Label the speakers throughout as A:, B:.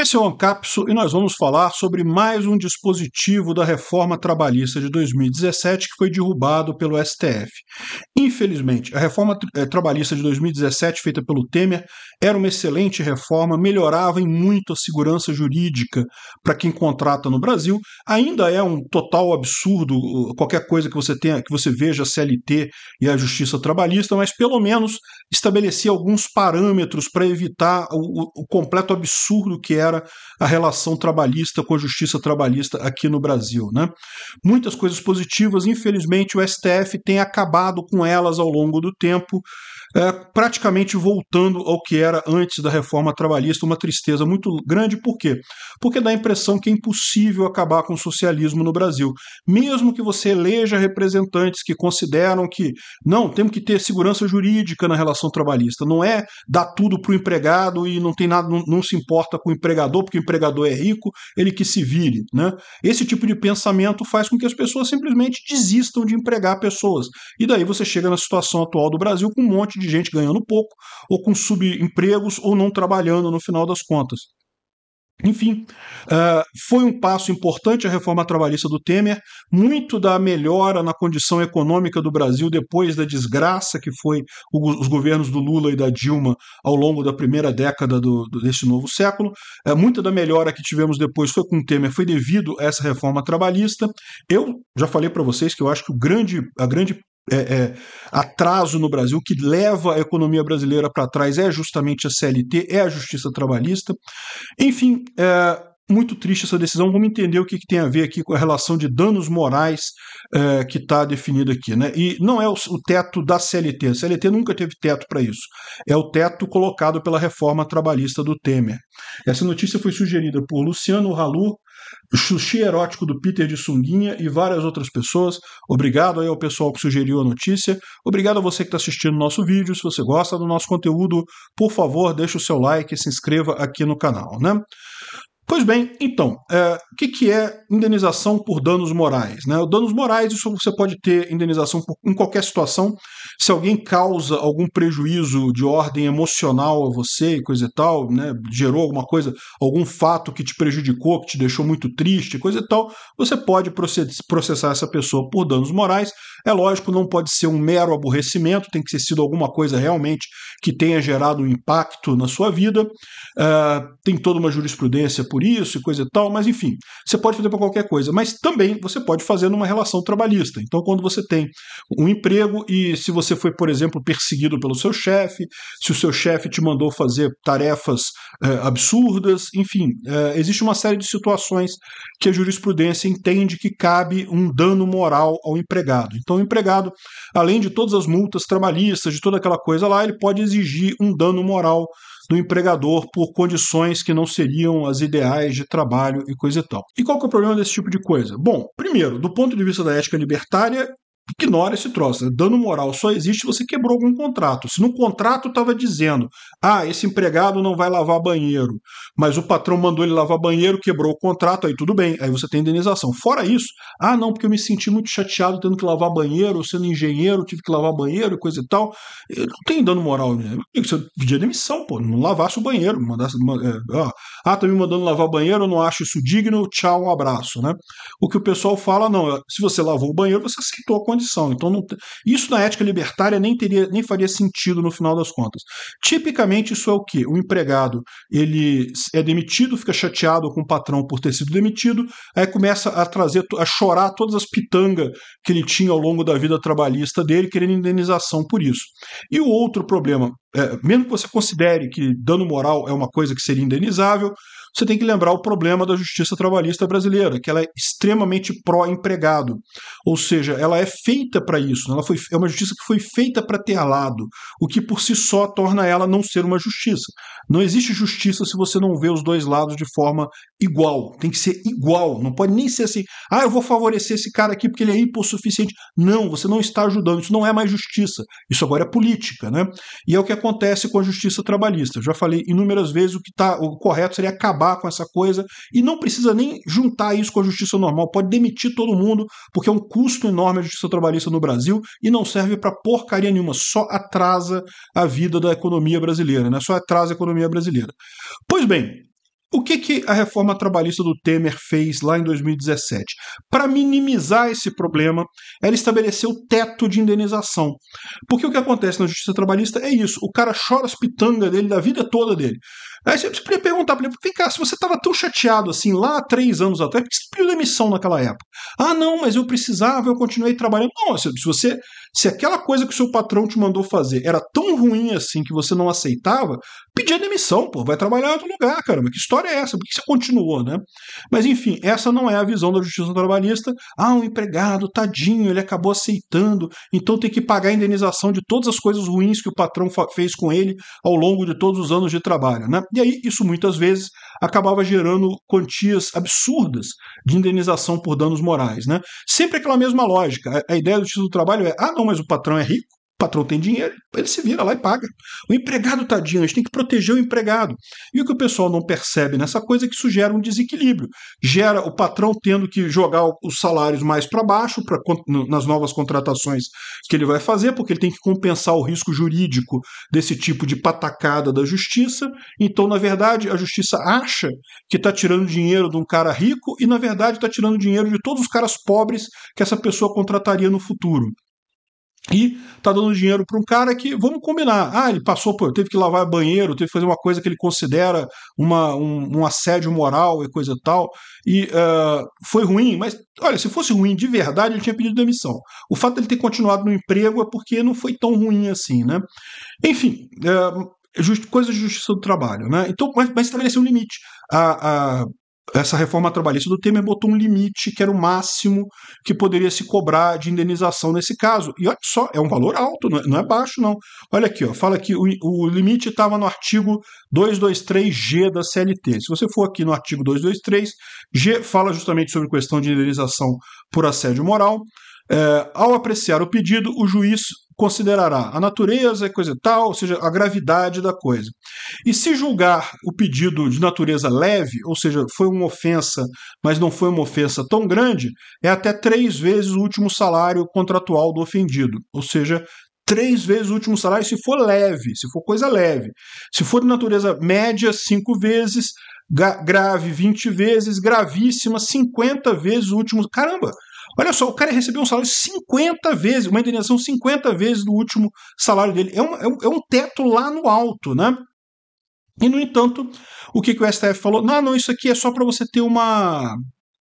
A: Esse é o Ancapso e nós vamos falar sobre mais um dispositivo da reforma trabalhista de 2017 que foi derrubado pelo STF. Infelizmente, a reforma eh, trabalhista de 2017, feita pelo Temer, era uma excelente reforma, melhorava em muito a segurança jurídica para quem contrata no Brasil. Ainda é um total absurdo uh, qualquer coisa que você tenha, que você veja a CLT e a justiça trabalhista, mas pelo menos estabelecia alguns parâmetros para evitar o, o completo absurdo que era a relação trabalhista com a justiça trabalhista aqui no Brasil. Né? Muitas coisas positivas, infelizmente, o STF tem acabado com elas ao longo do tempo, é, praticamente voltando ao que era antes da reforma trabalhista, uma tristeza muito grande. Por quê? Porque dá a impressão que é impossível acabar com o socialismo no Brasil. Mesmo que você eleja representantes que consideram que não, temos que ter segurança jurídica na relação trabalhista, não é dar tudo para o empregado e não tem nada, não, não se importa com o empregador, porque o empregador é rico, ele que se vire. Né? Esse tipo de pensamento faz com que as pessoas simplesmente desistam de empregar pessoas. E daí você chega chega na situação atual do Brasil com um monte de gente ganhando pouco, ou com subempregos, ou não trabalhando no final das contas. Enfim, é, foi um passo importante a reforma trabalhista do Temer, muito da melhora na condição econômica do Brasil depois da desgraça que foi os governos do Lula e da Dilma ao longo da primeira década do, desse novo século. É, muita da melhora que tivemos depois foi com o Temer, foi devido a essa reforma trabalhista. Eu já falei para vocês que eu acho que grande, a grande é, é, atraso no Brasil, que leva a economia brasileira para trás é justamente a CLT, é a justiça trabalhista. Enfim, é, muito triste essa decisão. Vamos entender o que, que, tem a ver aqui com a relação de danos morais é, que está definida aqui. Né? E não é o, o, teto da CLT. A CLT nunca teve teto para isso. É o teto colocado pela reforma trabalhista do Temer. Essa notícia foi sugerida por Luciano Ralu, Sushi erótico do Peter de Sunguinha e várias outras pessoas. Obrigado aí ao pessoal que sugeriu a notícia. Obrigado a você que está assistindo o nosso vídeo. Se você gosta do nosso conteúdo, por favor, deixe o seu like e se inscreva aqui no canal, né? Pois bem, então, é, o que, que é indenização por danos morais? Né? Danos morais, isso você pode ter indenização por, em qualquer situação. Se alguém causa algum prejuízo de ordem emocional a você e coisa e tal, né? gerou alguma coisa, algum fato que te prejudicou, que te deixou muito triste, coisa e tal, você pode processar essa pessoa por danos morais. É lógico, não pode ser um mero aborrecimento, tem que ter sido alguma coisa realmente que tenha gerado um impacto na sua vida. É, tem toda uma jurisprudência por por isso e coisa e tal, mas enfim, você pode fazer para qualquer coisa, mas também você pode fazer numa relação trabalhista. Então, quando você tem um emprego e se você foi, por exemplo, perseguido pelo seu chefe, se o seu chefe te mandou fazer tarefas é, absurdas, enfim, é, existe uma série de situações que a jurisprudência entende que cabe um dano moral ao empregado. Então, o empregado, além de todas as multas trabalhistas, de toda aquela coisa lá, ele pode exigir um dano moral do empregador por condições que não seriam as ideais reais de trabalho e coisa e tal. E qual que é o problema desse tipo de coisa? Bom, primeiro, do ponto de vista da ética libertária, ignora esse troço. Né? Dano moral só existe se você quebrou algum contrato. Se no contrato estava dizendo, ah, esse empregado não vai lavar banheiro, mas o patrão mandou ele lavar banheiro, quebrou o contrato, aí tudo bem, aí você tem indenização. Fora isso, ah, não, porque eu me senti muito chateado tendo que lavar banheiro, sendo engenheiro, tive que lavar banheiro e coisa e tal. Eu não tem dano moral, né? Você pedia demissão, pô, não lavasse o banheiro, mandasse. É, ó, ah, tá me mandando lavar banheiro, eu não acho isso digno, tchau, um abraço, né? O que o pessoal fala, não, se você lavou o banheiro, você aceitou a condição condição. Então, não, isso na ética libertária nem teria, nem faria sentido no final das contas. Tipicamente, isso é o que? O empregado ele é demitido, fica chateado com o patrão por ter sido demitido, aí começa a trazer, a chorar todas as pitangas que ele tinha ao longo da vida trabalhista dele, querendo indenização por isso. E o outro problema é, mesmo que você considere que dano moral é uma coisa que seria indenizável, você tem que lembrar o problema da justiça trabalhista brasileira, que ela é extremamente pró-empregado. Ou seja, ela é feita para isso, ela foi, é uma justiça que foi feita para ter lado, o que por si só torna ela não ser uma justiça. Não existe justiça se você não vê os dois lados de forma igual. Tem que ser igual, não pode nem ser assim, ah, eu vou favorecer esse cara aqui porque ele é hipossuficiente. Não, você não está ajudando, isso não é mais justiça, isso agora é política, né? E é o que acontece com a justiça trabalhista. já falei inúmeras vezes o que tá, o correto seria acabar com essa coisa e não precisa nem juntar isso com a justiça normal, pode demitir todo mundo, porque é um custo enorme a justiça trabalhista no Brasil e não serve para porcaria nenhuma, só atrasa a vida da economia brasileira, né? Só atrasa a economia brasileira. Pois bem, o que, que a reforma trabalhista do Temer fez lá em 2017? Para minimizar esse problema, ela estabeleceu teto de indenização. Porque o que acontece na justiça trabalhista é isso: o cara chora as pitangas dele, da vida toda dele. Aí você podia perguntar para ele: vem cá, se você estava tão chateado assim lá há três anos atrás, por que você pediu demissão naquela época? Ah, não, mas eu precisava, eu continuei trabalhando. Não, se você se aquela coisa que o seu patrão te mandou fazer era tão ruim assim que você não aceitava, pedir demissão, pô, vai trabalhar em outro lugar, caramba. Que história é essa? Por que você continuou, né? Mas enfim, essa não é a visão da justiça trabalhista. Ah, um empregado, tadinho, ele acabou aceitando, então tem que pagar a indenização de todas as coisas ruins que o patrão fez com ele ao longo de todos os anos de trabalho, né? E aí, isso muitas vezes acabava gerando quantias absurdas de indenização por danos morais, né? Sempre aquela mesma lógica. A ideia do justiça do trabalho é, ah, não, mas o patrão é rico, o patrão tem dinheiro, ele se vira lá e paga. O empregado tadinho, a gente tem que proteger o empregado. E o que o pessoal não percebe nessa coisa é que isso gera um desequilíbrio. Gera o patrão tendo que jogar os salários mais para baixo pra, nas novas contratações que ele vai fazer, porque ele tem que compensar o risco jurídico desse tipo de patacada da justiça. Então, na verdade, a justiça acha que está tirando dinheiro de um cara rico e, na verdade, está tirando dinheiro de todos os caras pobres que essa pessoa contrataria no futuro. E tá dando dinheiro para um cara que, vamos combinar, ah, ele passou por, teve que lavar banheiro, teve que fazer uma coisa que ele considera uma, um, um assédio moral e coisa e tal, e uh, foi ruim, mas olha, se fosse ruim de verdade, ele tinha pedido demissão. O fato dele ter continuado no emprego é porque não foi tão ruim assim, né? Enfim, uh, ah, just, coisa de justiça do trabalho, né? Então, mas, mas estabelecer um limite. A, a, essa reforma trabalhista do Temer botou um limite que era o máximo que poderia se cobrar de indenização nesse caso. E olha só, é um valor alto, não é, é baixo, não. Olha aqui, ó, fala que o, o limite estava no artigo 223G da CLT. Se você for aqui no artigo 223G, fala justamente sobre questão de indenização por assédio moral. É, ao apreciar o pedido, o juiz considerará a natureza e coisa tal, ou seja, a gravidade da coisa. E se julgar o pedido de natureza leve, ou seja, foi uma ofensa, mas não foi uma ofensa tão grande, é até três vezes o último salário contratual do ofendido, ou seja, três vezes o último salário se for leve, se for coisa leve. Se for de natureza média, cinco vezes, grave 20 vezes, gravíssima 50 vezes o último. Caramba, Olha só, o cara recebeu um salário 50 vezes, uma indenização 50 vezes do último salário dele. É, é um, é um, teto lá no alto, né? E, no entanto, o que, que o STF falou? Não, não, isso aqui é só para você ter uma,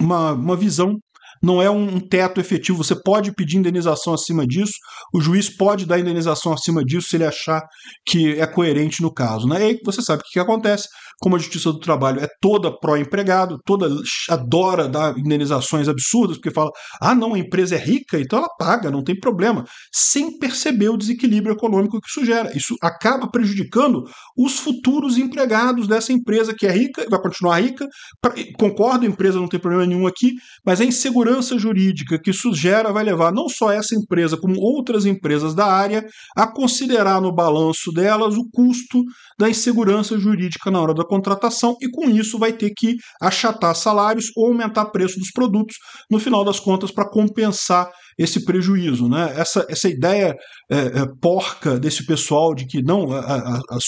A: uma, uma visão não é um teto efetivo. Você pode pedir indenização acima disso, o juiz pode dar indenização acima disso se ele achar que é coerente no caso. Né? E aí você sabe o que, que acontece como a Justiça do Trabalho é toda pró-empregado, toda adora dar indenizações absurdas, porque fala, ah, não, a empresa é rica, então ela paga, não tem problema, sem perceber o desequilíbrio econômico que isso gera. Isso acaba prejudicando os futuros empregados dessa empresa que é rica, vai continuar rica, concordo, a empresa não tem problema nenhum aqui, mas a insegurança jurídica que isso gera vai levar não só essa empresa, como outras empresas da área, a considerar no balanço delas o custo da insegurança jurídica na hora da da contratação e com isso vai ter que achatar salários ou aumentar preço dos produtos no final das contas para compensar esse prejuízo, né? Essa, essa ideia é, é, porca desse pessoal de que não a, a, a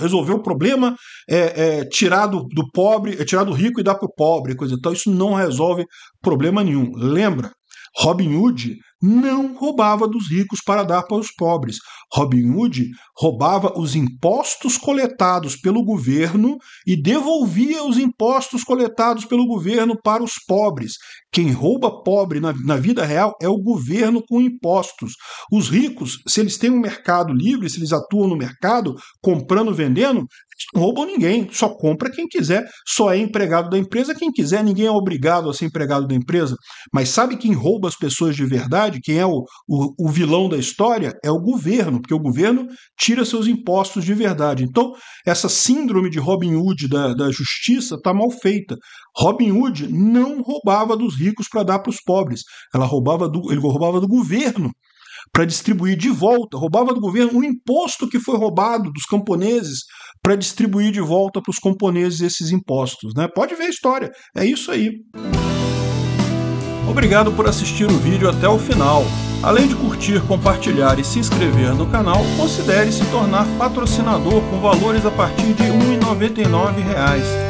A: resolver o problema é, é tirar do, do, pobre, é tirar do rico e dar para o pobre, coisa e tal, isso não resolve problema nenhum. Lembra Robin Hood não roubava dos ricos para dar para os pobres. Robin Hood roubava os impostos coletados pelo governo e devolvia os impostos coletados pelo governo para os pobres. Quem rouba pobre na, na vida real é o governo com impostos. Os ricos, se eles têm um mercado livre, se eles atuam no mercado, comprando, vendendo, roubam ninguém, só compra quem quiser, só é empregado da empresa quem quiser, ninguém é obrigado a ser empregado da empresa. Mas sabe quem rouba as pessoas de verdade? Quem é o, o, o vilão da história? É o governo, porque o governo tira seus impostos de verdade. Então, essa síndrome de Robin Hood da, da justiça está mal feita. Robin Hood não roubava dos ricos para dar para os pobres, ela roubava do, ele roubava do governo para distribuir de volta, roubava do governo o imposto que foi roubado dos camponeses para distribuir de volta para os camponeses esses impostos. Né? Pode ver a história, é isso aí. Obrigado por assistir o vídeo até o final. Além de curtir, compartilhar e se inscrever no canal, considere se tornar patrocinador com valores a partir de R$ 1,99